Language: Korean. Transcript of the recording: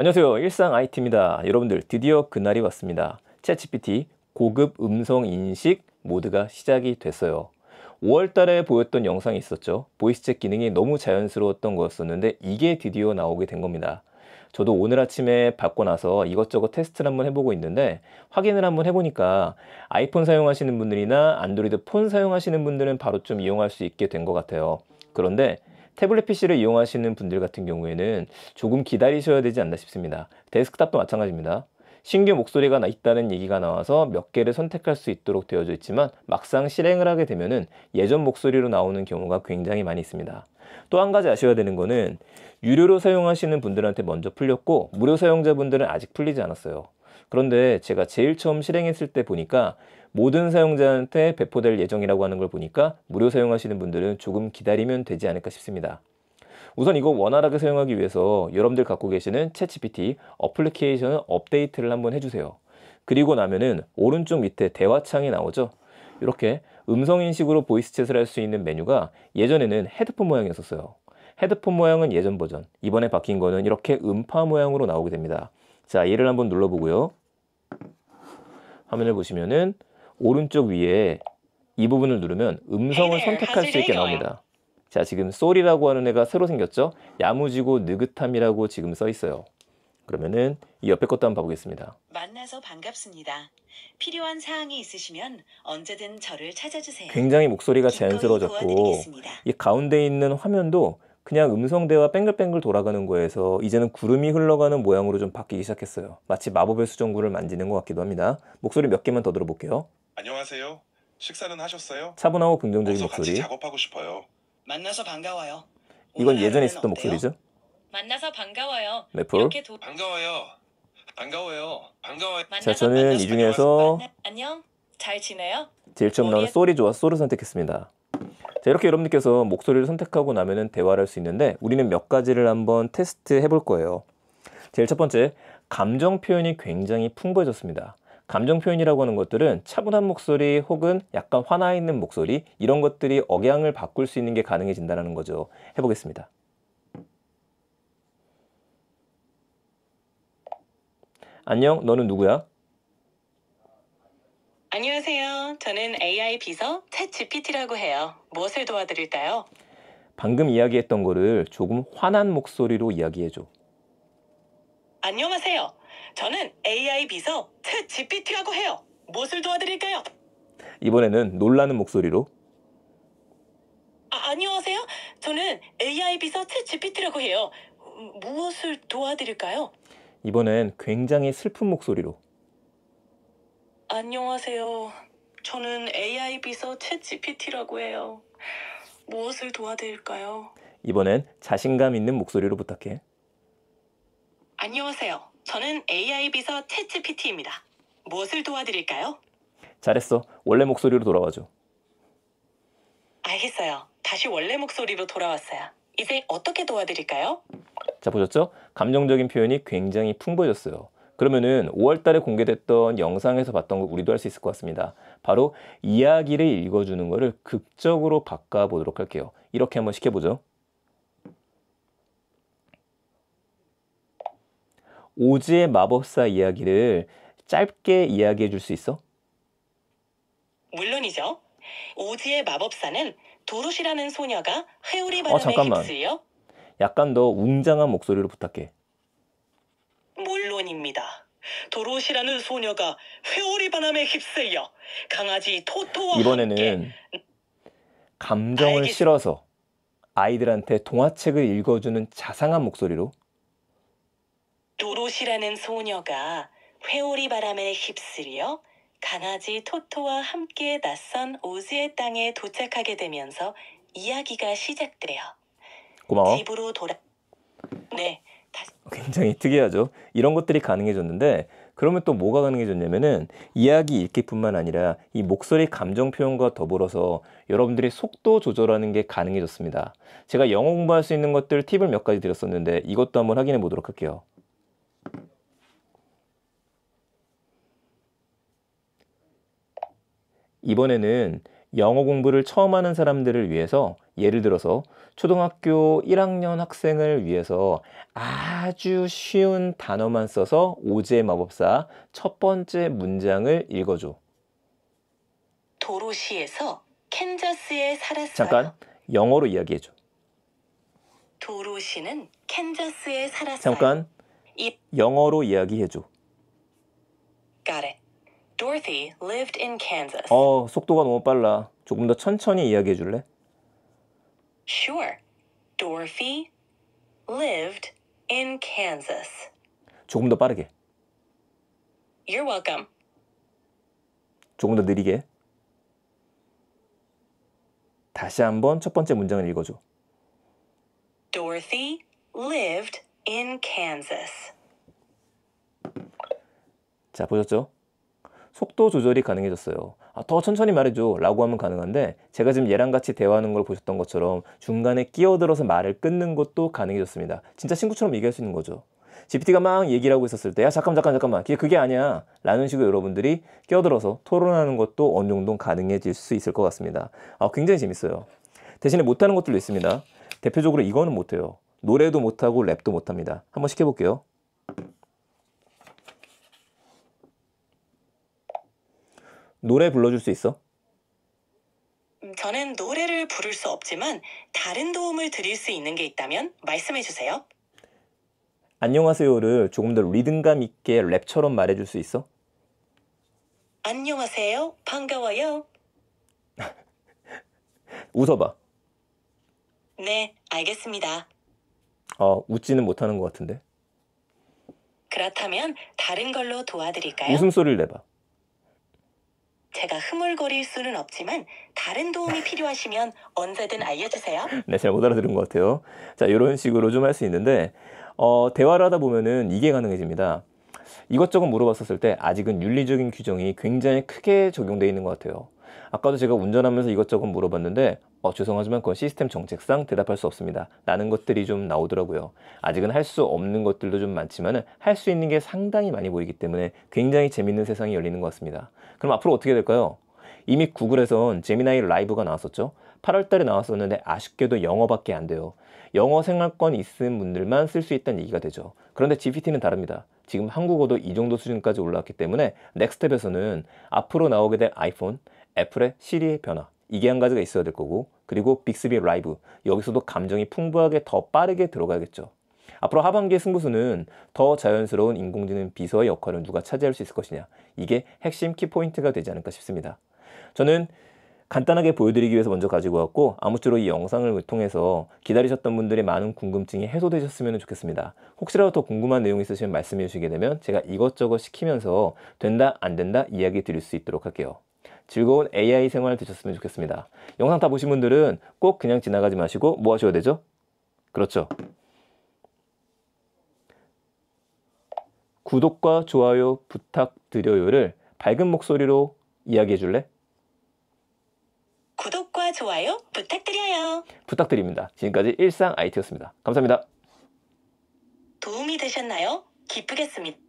안녕하세요 일상 IT입니다 여러분들 드디어 그날이 왔습니다 챗GPT 고급 음성 인식 모드가 시작이 됐어요 5월달에 보였던 영상이 있었죠 보이스챗 기능이 너무 자연스러웠던 거였었는데 이게 드디어 나오게 된 겁니다 저도 오늘 아침에 받고 나서 이것저것 테스트를 한번 해보고 있는데 확인을 한번 해보니까 아이폰 사용하시는 분들이나 안드로이드 폰 사용하시는 분들은 바로 좀 이용할 수 있게 된 것 같아요 그런데 태블릿 PC를 이용하시는 분들 같은 경우에는 조금 기다리셔야 되지 않나 싶습니다. 데스크탑도 마찬가지입니다. 신규 목소리가 있다는 얘기가 나와서 몇 개를 선택할 수 있도록 되어져 있지만 막상 실행을 하게 되면은 예전 목소리로 나오는 경우가 굉장히 많이 있습니다. 또 한 가지 아셔야 되는 거는 유료로 사용하시는 분들한테 먼저 풀렸고 무료 사용자분들은 아직 풀리지 않았어요. 그런데 제가 제일 처음 실행했을 때 보니까 모든 사용자한테 배포될 예정이라고 하는 걸 보니까 무료 사용하시는 분들은 조금 기다리면 되지 않을까 싶습니다. 우선 이거 원활하게 사용하기 위해서 여러분들 갖고 계시는 챗GPT 어플리케이션 업데이트를 한번 해주세요. 그리고 나면은 오른쪽 밑에 대화창이 나오죠. 이렇게 음성인식으로 보이스챗을 할 수 있는 메뉴가 예전에는 헤드폰 모양이었어요. 헤드폰 모양은 예전 버전, 이번에 바뀐 거는 이렇게 음파 모양으로 나오게 됩니다. 자, 얘를 한번 눌러보고요. 화면을 보시면은 오른쪽 위에 이 부분을 누르면 음성을 네, 선택할 수 있게 나옵니다. 자, 지금 솔이라고 하는 애가 새로 생겼죠? 야무지고 느긋함이라고 지금 써 있어요. 그러면은 이 옆에 것도 한번 봐보겠습니다. 만나서 반갑습니다. 필요한 사항이 있으시면 언제든 저를 찾아주세요. 굉장히 목소리가 자연스러워졌고 이 가운데 있는 화면도 그냥 음성대와 뱅글뱅글 돌아가는 거에서 이제는 구름이 흘러가는 모양으로 좀 바뀌기 시작했어요. 마치 마법의 수정구를 만지는 것 같기도 합니다. 목소리 몇 개만 더 들어볼게요. 안녕하세요. 식사는 하셨어요? 차분하고 긍정적인 목소리. 같이 작업하고 싶어요. 만나서 반가워요. 이건 예전에 있었던 어때요? 목소리죠. 만나서 반가워요. 매풀 이렇게 도... 반가워요. 반가워요. 반가워요. 자, 저는 이 중에서 아, 안녕. 잘 지내요? 제일 처음 나오는 머리 소리 좋아 소를 선택했습니다. 자, 이렇게 여러분들께서 목소리를 선택하고 나면은 대화를 할 수 있는데 우리는 몇 가지를 한번 테스트 해볼 거예요. 제일 첫 번째, 감정 표현이 굉장히 풍부해졌습니다. 감정 표현이라고 하는 것들은 차분한 목소리 혹은 약간 화나 있는 목소리 이런 것들이 억양을 바꿀 수 있는 게 가능해진다는 거죠. 해보겠습니다. 안녕, 너는 누구야? 안녕하세요. 저는 AI 비서 챗GPT라고 해요. 무엇을 도와드릴까요? 방금 이야기했던 거를 조금 환한 목소리로 이야기해줘. 안녕하세요. 저는 AI 비서 챗GPT라고 해요. 무엇을 도와드릴까요? 이번에는 놀라는 목소리로. 아, 안녕하세요. 저는 AI 비서 챗GPT라고 해요. 무엇을 도와드릴까요? 이번엔 굉장히 슬픈 목소리로. 안녕하세요. 저는 AI 비서 챗 GPT라고 해요. 무엇을 도와드릴까요? 이번엔 자신감 있는 목소리로 부탁해. 안녕하세요. 저는 AI 비서 챗 GPT입니다. 무엇을 도와드릴까요? 잘했어. 원래 목소리로 돌아와줘. 알겠어요. 다시 원래 목소리로 돌아왔어요. 이제 어떻게 도와드릴까요? 자, 보셨죠? 감정적인 표현이 굉장히 풍부해졌어요. 그러면은 5월 달에 공개됐던 영상에서 봤던 거 우리도 할 수 있을 것 같습니다. 바로 이야기를 읽어주는 거를 극적으로 바꿔보도록 할게요. 이렇게 한번 시켜보죠. 오즈의 마법사 이야기를 짧게 이야기해 줄 수 있어? 물론이죠. 오즈의 마법사는 도루시라는 소녀가 회오리 바람에 어, 휩쓸려 약간 더 웅장한 목소리로 부탁해. 지원입니다. 도로시라는 소녀가 회오리 바람에 휩쓸려 강아지 토토와 이번에는 함께... 감정을 알겠 실어서 아이들한테 동화책을 읽어주는 자상한 목소리로 도로시라는 소녀가 회오리 바람에 휩쓸려 강아지 토토와 함께 낯선 오즈의 땅에 도착하게 되면서 이야기가 시작돼요. 고마워. 집으로 돌아. 네. 굉장히 특이하죠. 이런 것들이 가능해졌는데 그러면 또 뭐가 가능해졌냐면은 이야기 읽기뿐만 아니라 이 목소리 감정 표현과 더불어서 여러분들이 속도 조절하는 게 가능해졌습니다. 제가 영어 공부할 수 있는 것들 팁을 몇 가지 드렸었는데 이것도 한번 확인해 보도록 할게요. 이번에는 영어 공부를 처음 하는 사람들을 위해서 예를 들어서 초등학교 1학년 학생을 위해서 아주 쉬운 단어만 써서 오즈의 마법사 첫 번째 문장을 읽어줘. 도로시에서 캔자스에 살았어요. 잠깐 영어로 이야기해줘. 도로시는 캔자스에 살았어요. 잠깐 영어로 이야기해줘. Got it. Dorothy lived in Kansas. 어, 속도가 너무 빨라. 조금 더 천천히 이야기해 줄래? Sure. Dorothy lived in Kansas. 조금 더 빠르게. You're welcome. 조금 더 느리게. 다시 한번 첫 번째 문장을 읽어줘. Dorothy lived in Kansas. 자, 보셨죠? 속도 조절이 가능해졌어요. 아, 더 천천히 말해줘 라고 하면 가능한데 제가 지금 얘랑 같이 대화하는 걸 보셨던 것처럼 중간에 끼어들어서 말을 끊는 것도 가능해졌습니다. 진짜 친구처럼 얘기할 수 있는 거죠. GPT가 막 얘기를 하고 있었을 때, 야, 잠깐, 잠깐, 잠깐만. 그게 그게 아니야. 라는 식으로 여러분들이 끼어들어서 토론하는 것도 어느 정도 가능해질 수 있을 것 같습니다. 아, 굉장히 재밌어요. 대신에 못하는 것들도 있습니다. 대표적으로 이거는 못해요. 노래도 못하고 랩도 못합니다. 한번 시켜볼게요. 노래 불러줄 수 있어? 음, 저는 노래를 부를 수 없지만 다른 도움을 드릴 수 있는 게 있다면 말씀해 주세요. 안녕하세요를 조금 더 리듬감 있게 랩처럼 말해줄 수 있어? 안녕하세요. 반가워요. 웃어봐. 네, 알겠습니다. 어, 웃지는 못하는 것 같은데. 그렇다면 다른 걸로 도와드릴까요? 웃음소리를 내봐. 제가 흐물거릴 수는 없지만 다른 도움이 필요하시면 언제든 알려주세요. 네, 잘못 알아들은 것 같아요. 자, 이런 식으로 좀 할 수 있는데 어, 대화를 하다 보면은 이게 가능해집니다. 이것저것 물어봤었을 때 아직은 윤리적인 규정이 굉장히 크게 적용돼 있는 것 같아요. 아까도 제가 운전하면서 이것저것 물어봤는데 어, 죄송하지만 그건 시스템 정책상 대답할 수 없습니다. 라는 것들이 좀 나오더라고요. 아직은 할 수 없는 것들도 좀 많지만 할 수 있는 게 상당히 많이 보이기 때문에 굉장히 재밌는 세상이 열리는 것 같습니다. 그럼 앞으로 어떻게 될까요? 이미 구글에선 제미나이 라이브가 나왔었죠. 8월 달에 나왔었는데 아쉽게도 영어밖에 안 돼요. 영어 생활권 있은 분들만 쓸 수 있다는 얘기가 되죠. 그런데 GPT는 다릅니다. 지금 한국어도 이 정도 수준까지 올라왔기 때문에 넥스텝에서는 앞으로 나오게 될 아이폰, 애플의 시리의 변화, 이게 한 가지가 있어야 될 거고 그리고 빅스비 라이브 여기서도 감정이 풍부하게 더 빠르게 들어가야겠죠. 앞으로 하반기의 승부수는 더 자연스러운 인공지능 비서의 역할을 누가 차지할 수 있을 것이냐 이게 핵심 키포인트가 되지 않을까 싶습니다. 저는 간단하게 보여드리기 위해서 먼저 가지고 왔고 아무쪼록 이 영상을 통해서 기다리셨던 분들의 많은 궁금증이 해소되셨으면 좋겠습니다. 혹시라도 더 궁금한 내용 이 있으시면 말씀해 주시게 되면 제가 이것저것 시키면서 된다 안 된다 이야기 드릴 수 있도록 할게요. 즐거운 AI 생활 되셨으면 좋겠습니다. 영상 다 보신 분들은 꼭 그냥 지나가지 마시고 뭐 하셔야 되죠? 그렇죠. 구독과 좋아요 부탁드려요를 밝은 목소리로 이야기해 줄래? 구독과 좋아요 부탁드려요. 부탁드립니다. 지금까지 일상 IT였습니다. 감사합니다. 도움이 되셨나요? 기쁘겠습니다.